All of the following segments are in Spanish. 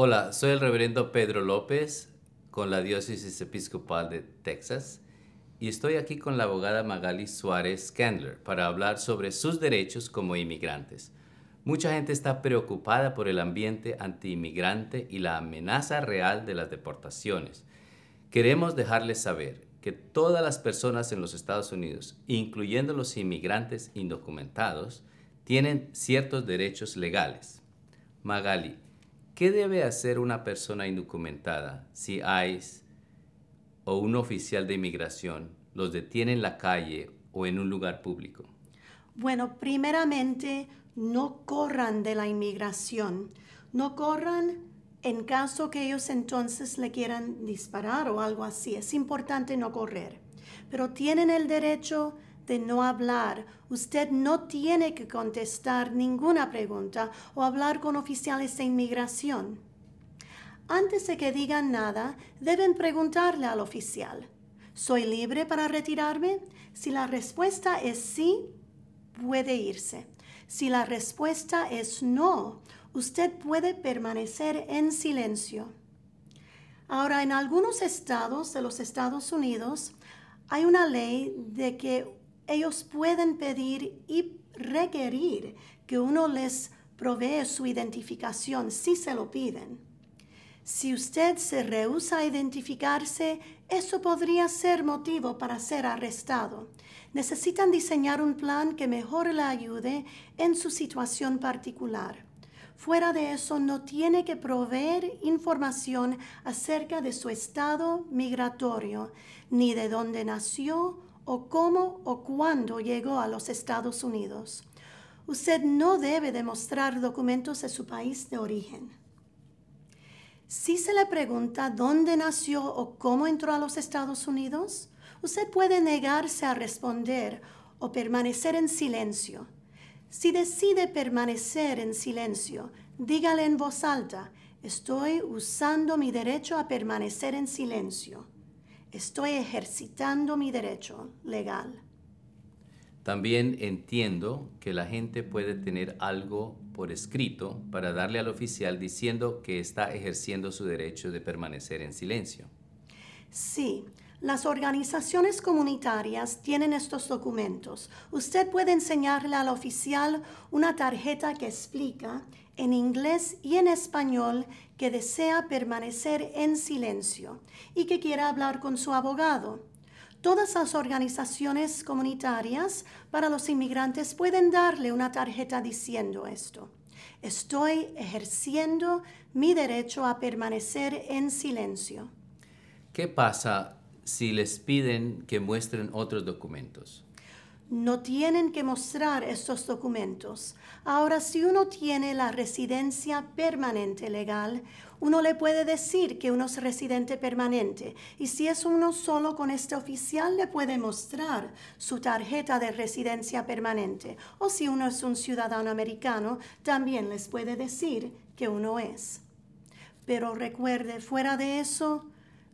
Hola, soy el reverendo Pedro López con la Diócesis Episcopal de Texas y estoy aquí con la abogada Magali Suárez Candler para hablar sobre sus derechos como inmigrantes. Mucha gente está preocupada por el ambiente antiinmigrante y la amenaza real de las deportaciones. Queremos dejarles saber que todas las personas en los Estados Unidos, incluyendo los inmigrantes indocumentados, tienen ciertos derechos legales. Magali, ¿Qué debe hacer una persona indocumentada si ICE o un oficial de inmigración los detiene en la calle o en un lugar público? Bueno, primeramente, no corran de la inmigración. No corran en caso que ellos entonces le quieran disparar o algo así. Es importante no correr. Pero tienen el derecho de no hablar. Usted no tiene que contestar ninguna pregunta o hablar con oficiales de inmigración. Antes de que digan nada, deben preguntarle al oficial, ¿soy libre para retirarme? Si la respuesta es sí, puede irse. Si la respuesta es no, usted puede permanecer en silencio. Ahora, en algunos estados de los Estados Unidos hay una ley de que ellos pueden pedir y requerir que uno les provee su identificación si se lo piden. Si usted se rehúsa a identificarse, eso podría ser motivo para ser arrestado. Necesitan diseñar un plan que mejor le ayude en su situación particular. Fuera de eso, no tiene que proveer información acerca de su estado migratorio, ni de dónde nació o cómo o cuándo llegó a los Estados Unidos. Usted no debe demostrar documentos de su país de origen. Si se le pregunta dónde nació o cómo entró a los Estados Unidos, usted puede negarse a responder o permanecer en silencio. Si decide permanecer en silencio, dígale en voz alta, estoy usando mi derecho a permanecer en silencio. Estoy ejercitando mi derecho legal. También entiendo que la gente puede tener algo por escrito para darle al oficial diciendo que está ejerciendo su derecho de permanecer en silencio. Sí, las organizaciones comunitarias tienen estos documentos. Usted puede enseñarle al oficial una tarjeta que explica en inglés y en español que desea permanecer en silencio y que quiera hablar con su abogado. Todas las organizaciones comunitarias para los inmigrantes pueden darle una tarjeta diciendo esto. Estoy ejerciendo mi derecho a permanecer en silencio. ¿Qué pasa si les piden que muestren otros documentos? no tienen que mostrar estos documentos. Ahora, si uno tiene la residencia permanente legal, uno le puede decir que uno es residente permanente. Y si es uno solo con este oficial, le puede mostrar su tarjeta de residencia permanente. O si uno es un ciudadano americano, también les puede decir que uno es. Pero recuerde, fuera de eso,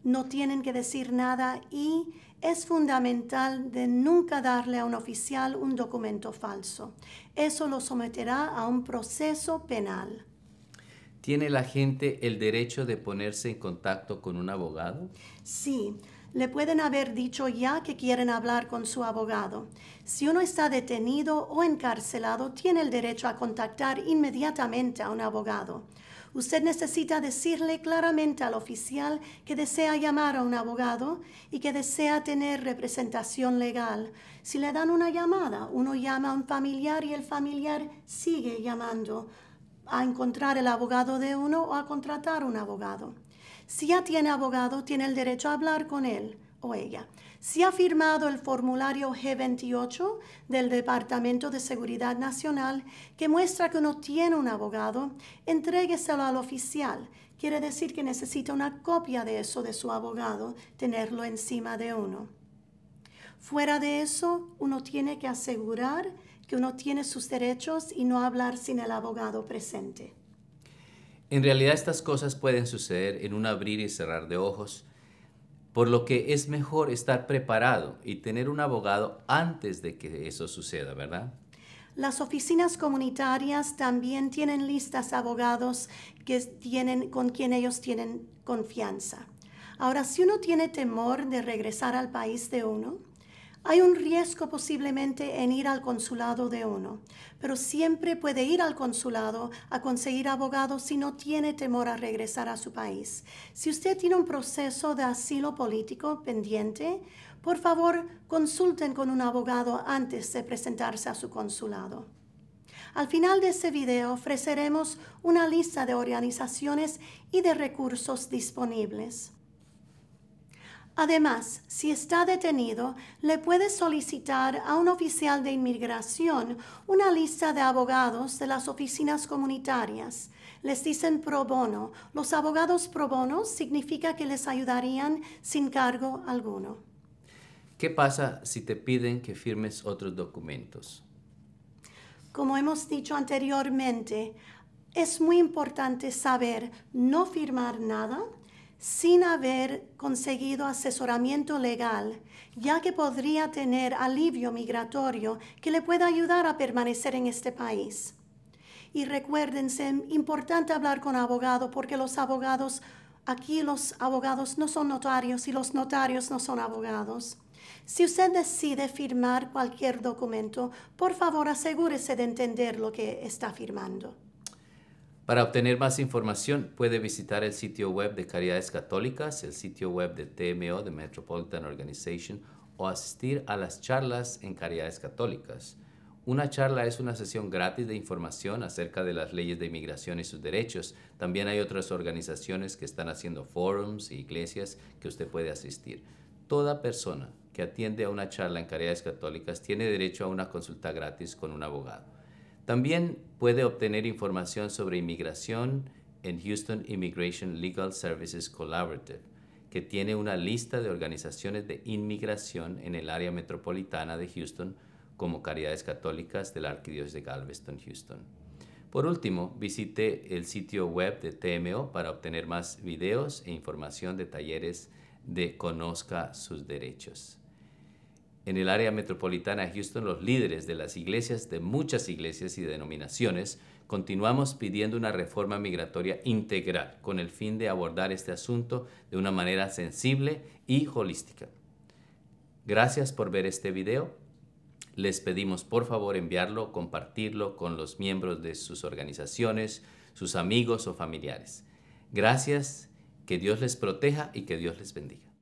no tienen que decir nada y es fundamental de nunca darle a un oficial un documento falso. Eso lo someterá a un proceso penal. ¿Tiene la gente el derecho de ponerse en contacto con un abogado? Sí, le pueden haber dicho ya que quieren hablar con su abogado. Si uno está detenido o encarcelado, tiene el derecho a contactar inmediatamente a un abogado. Usted necesita decirle claramente al oficial que desea llamar a un abogado y que desea tener representación legal. Si le dan una llamada, uno llama a un familiar y el familiar sigue llamando a encontrar el abogado de uno o a contratar un abogado. Si ya tiene abogado, tiene el derecho a hablar con él o ella. Si ha firmado el formulario G28 del Departamento de Seguridad Nacional que muestra que uno tiene un abogado, entrégueselo al oficial. Quiere decir que necesita una copia de eso de su abogado, tenerlo encima de uno. Fuera de eso, uno tiene que asegurar que uno tiene sus derechos y no hablar sin el abogado presente. En realidad estas cosas pueden suceder en un abrir y cerrar de ojos por lo que es mejor estar preparado y tener un abogado antes de que eso suceda, ¿verdad? Las oficinas comunitarias también tienen listas abogados que tienen, con quien ellos tienen confianza. Ahora, si uno tiene temor de regresar al país de uno, hay un riesgo posiblemente en ir al consulado de uno, pero siempre puede ir al consulado a conseguir abogado si no tiene temor a regresar a su país. Si usted tiene un proceso de asilo político pendiente, por favor consulten con un abogado antes de presentarse a su consulado. Al final de este video ofreceremos una lista de organizaciones y de recursos disponibles. Además, si está detenido, le puede solicitar a un oficial de inmigración una lista de abogados de las oficinas comunitarias. Les dicen pro bono. Los abogados pro bono significa que les ayudarían sin cargo alguno. ¿Qué pasa si te piden que firmes otros documentos? Como hemos dicho anteriormente, es muy importante saber no firmar nada sin haber conseguido asesoramiento legal, ya que podría tener alivio migratorio que le pueda ayudar a permanecer en este país. Y recuérdense, importante hablar con abogado porque los abogados, aquí los abogados no son notarios y los notarios no son abogados. Si usted decide firmar cualquier documento, por favor asegúrese de entender lo que está firmando. Para obtener más información puede visitar el sitio web de Caridades Católicas, el sitio web de TMO, de Metropolitan Organization, o asistir a las charlas en Caridades Católicas. Una charla es una sesión gratis de información acerca de las leyes de inmigración y sus derechos. También hay otras organizaciones que están haciendo forums e iglesias que usted puede asistir. Toda persona que atiende a una charla en Caridades Católicas tiene derecho a una consulta gratis con un abogado. También puede obtener información sobre inmigración en Houston Immigration Legal Services Collaborative, que tiene una lista de organizaciones de inmigración en el área metropolitana de Houston, como Caridades Católicas del la Arquidiócesis de Galveston, Houston. Por último, visite el sitio web de TMO para obtener más videos e información de talleres de Conozca sus derechos en el área metropolitana de Houston, los líderes de las iglesias, de muchas iglesias y denominaciones, continuamos pidiendo una reforma migratoria integral con el fin de abordar este asunto de una manera sensible y holística. Gracias por ver este video. Les pedimos por favor enviarlo, compartirlo con los miembros de sus organizaciones, sus amigos o familiares. Gracias, que Dios les proteja y que Dios les bendiga.